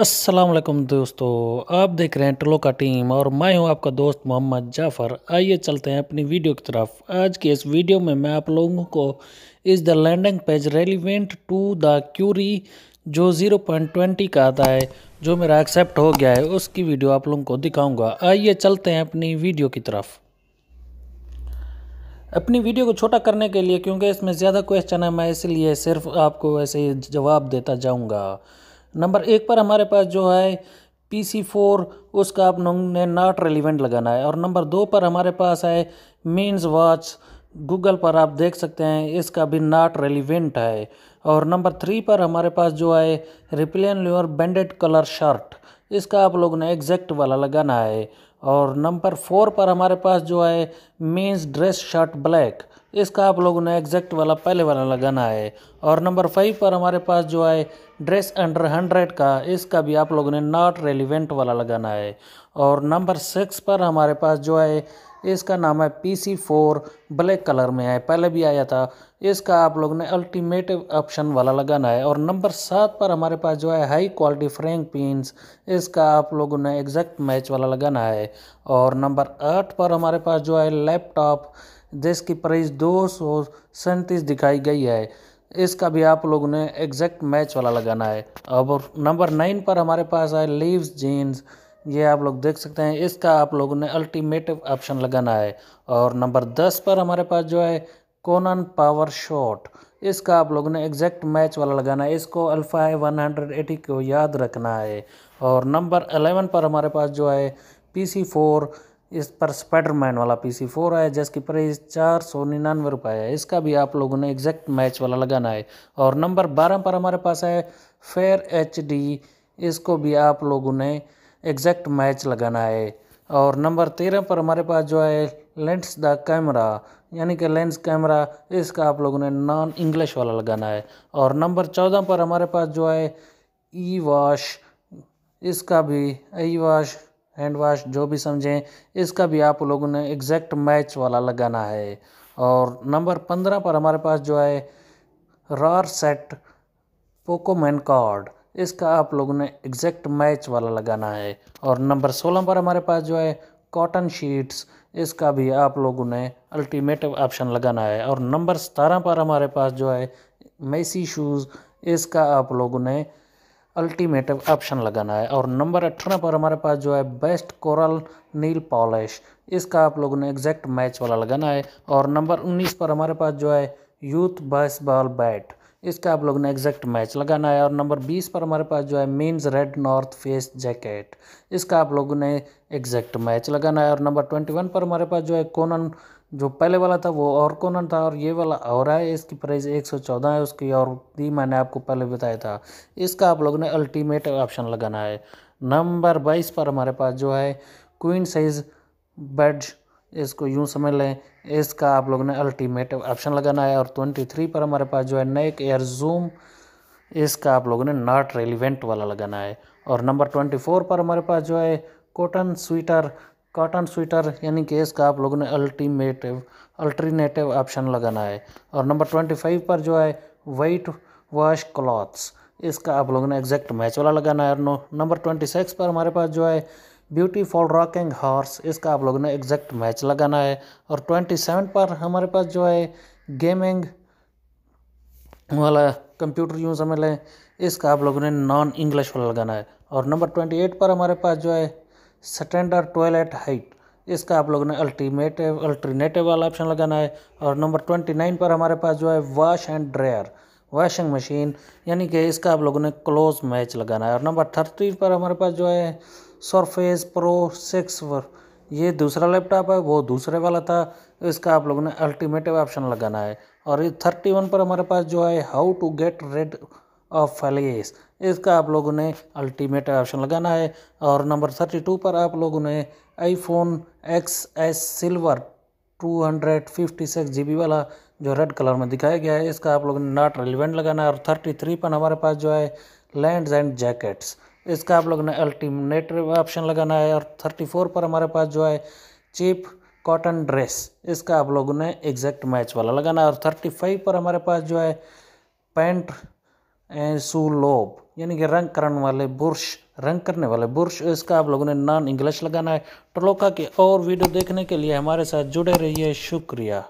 असलम दोस्तों आप देख रहे हैं ट्रलो का टीम और मैं हूं आपका दोस्त मोहम्मद जाफ़र आइए चलते हैं अपनी वीडियो की तरफ आज के इस वीडियो में मैं आप लोगों को is the landing page relevant to the query जो 0.20 का आता है जो मेरा एक्सेप्ट हो गया है उसकी वीडियो आप लोगों को दिखाऊंगा आइए चलते हैं अपनी वीडियो की तरफ अपनी वीडियो को छोटा करने के लिए क्योंकि इसमें ज़्यादा क्वेश्चन है मैं इसलिए सिर्फ आपको ऐसे जवाब देता जाऊँगा नंबर एक पर हमारे पास जो है पी सी फोर उसका आप ने नॉट रेलिवेंट लगाना है और नंबर दो पर हमारे पास है मीन्स वॉच गूगल पर आप देख सकते हैं इसका भी नॉट रेलिवेंट है और नंबर थ्री पर हमारे पास जो है रिप्लेन लोअर बैंडेड कलर शर्ट इसका आप लोग ने एग्जैक्ट वाला लगाना है और नंबर फोर पर हमारे पास जो है मीन्स ड्रेस शर्ट ब्लैक इसका आप लोगों ने एग्जैक्ट वाला पहले वाला लगाना है और नंबर फाइव पर हमारे पास जो है ड्रेस अंडर हंड्रेड का इसका भी आप लोगों ने नॉट रेलिवेंट वाला लगाना है और नंबर सिक्स पर हमारे पास जो है इसका नाम है P C four black colour में है पहले भी आया था इसका आप लोग ने अल्टीमेटिव ऑप्शन वाला लगाना है और नंबर सात पर हमारे पास जो है हाई क्वालिटी फ्रेंक पिंस इसका आप लोगों ने एग्जैक्ट मैच वाला लगाना है और नंबर आठ पर हमारे पास जो है लैपटॉप जिसकी प्राइस दो सौ सैंतीस दिखाई गई है इसका भी आप लोगों ने एग्जैक्ट मैच वाला लगाना है और नंबर नाइन पर हमारे पास है लीव्स जीन्स ये आप लोग देख सकते हैं इसका आप लोगों ने अल्टीमेटिव ऑप्शन लगाना है और नंबर दस पर हमारे पास जो है कोनन पावर शॉट इसका आप लोगों ने एग्जैक्ट मैच वाला लगाना है इसको अल्फ़ा है वन हंड्रेड एटी को याद रखना है और नंबर अलेवन पर हमारे पास जो है पी सी फोर इस पर स्पाइडरमैन वाला पी सी फोर है जिसकी प्राइस चार सौ निन्यानवे रुपये है इसका भी आप लोगों ने एग्जैक्ट मैच वाला लगाना है और नंबर बारह पर हमारे पास है फेयर एच डी इसको भी आप लोगों ने एग्जैक्ट मैच लगाना है और नंबर तेरह पर हमारे पास जो है लेंस द कैमरा यानी कि लेंस कैमरा इसका आप लोगों ने नॉन इंग्लिश वाला लगाना है और नंबर चौदह पर हमारे पास जो है ई वॉश इसका भी ई वॉश हैंड वॉश जो भी समझें इसका भी आप लोगों ने एग्जैक्ट मैच वाला लगाना है और नंबर पंद्रह पर हमारे पास जो है रॉर सेट पोकोमैन कार्ड इसका आप लोगों ने एग्जैक्ट मैच वाला लगाना है और नंबर सोलह पर हमारे पास जो है कॉटन शीट्स इसका भी आप लोगों ने अल्टीमेटिव ऑप्शन लगाना है और नंबर सतारह पर हमारे पास जो है मेसी शूज़ इसका आप लोगों ने अल्टीमेटिव ऑप्शन लगाना है और नंबर अठारह पर हमारे पास जो है बेस्ट कोरल नील पॉलिश इसका आप लोगों ने एग्जैक्ट मैच वाला लगाना है और नंबर उन्नीस पर हमारे पास जो है यूथ बॉल बैट इसका आप लोग ने एग्जैक्ट मैच लगाना है और नंबर बीस पर हमारे पास जो है means red North Face jacket इसका आप लोगों ने एग्जैक्ट मैच लगाना है और नंबर ट्वेंटी वन पर हमारे पास जो है कोनन जो पहले वाला था वो और कोनन था और ये वाला और है इसकी प्राइस एक सौ चौदह है उसकी और दी मैंने आपको पहले बताया था इसका आप लोगों ने अल्टीमेट ऑप्शन लगाना है नंबर बाईस पर हमारे पास जो है क्वीन साइज़ बेड इसको यूँ समझ लें इसका आप लोगों ने अल्टीमेट ऑप्शन लगाना है और ट्वेंटी थ्री पर हमारे पास जो है नेक एयर जूम इसका आप लोगों ने नॉट रेलिवेंट वाला लगाना है और नंबर ट्वेंटी फोर पर हमारे पास जो है कॉटन स्वीटर कॉटन स्वीटर यानी कि इसका आप लोगों ने अल्टीमेटिव अल्टरनेटिव ऑप्शन लगाना है और नंबर ट्वेंटी फाइव पर जो है वाइट वॉश क्लॉथ्स इसका आप लोगों ने एग्जैक्ट मैच वाला लगाना है और नंबर ट्वेंटी सिक्स पर हमारे पास जो है ब्यूटीफॉल रॉकिंग हॉर्स इसका आप लोगों ने एग्जैक्ट मैच लगाना है और ट्वेंटी सेवन पर हमारे पास जो है गेमिंग वाला कंप्यूटर यूँ समझ लें इसका आप लोगों ने नॉन इंग्लिश वाला लगाना है और नंबर ट्वेंटी एट पर हमारे पास जो है स्टैंडर्ड टॉयलेट हाइट इसका आप लोगों ने अल्टीमेटिव अल्टरनेटिव वाला ऑप्शन लगाना है और नंबर ट्वेंटी नाइन पर हमारे पास जो है wash and dryer washing machine यानी कि इसका आप लोगों ने क्लोज मैच लगाना है और नंबर थर्टी पर हमारे पास जो है सरफेस प्रो सिक्स ये दूसरा लैपटॉप है वो दूसरे वाला था इसका आप लोगों ने अल्टीमेटिव ऑप्शन लगाना है और ये थर्टी वन पर हमारे पास जो है how to get rid of फेलियस इसका आप लोगों ने अल्टीमेट ऑप्शन लगाना है और नंबर थर्टी टू पर आप लोगों ने iPhone X S silver two hundred fifty six G B वाला जो रेड कलर में दिखाया गया है इसका आप लोगों ने नॉट रिलीवेंट लगाना है और थर्टी थ्री पर हमारे पास जो है लैंड्स एंड जैकेट्स इसका आप लोग ने अल्टीमेट ऑप्शन लगाना है और थर्टी फोर पर हमारे पास जो है चीप कॉटन ड्रेस इसका आप लोगों ने एग्जैक्ट मैच वाला लगाना है और थर्टी फाइव पर हमारे पास जो है पैंट एंड लोब यानी कि रंग करने वाले बुरश रंग करने वाले बुरश इसका आप लोगों ने नॉन इंग्लिश लगाना है टलोका के और वीडियो देखने के लिए हमारे साथ जुड़े रहिए शुक्रिया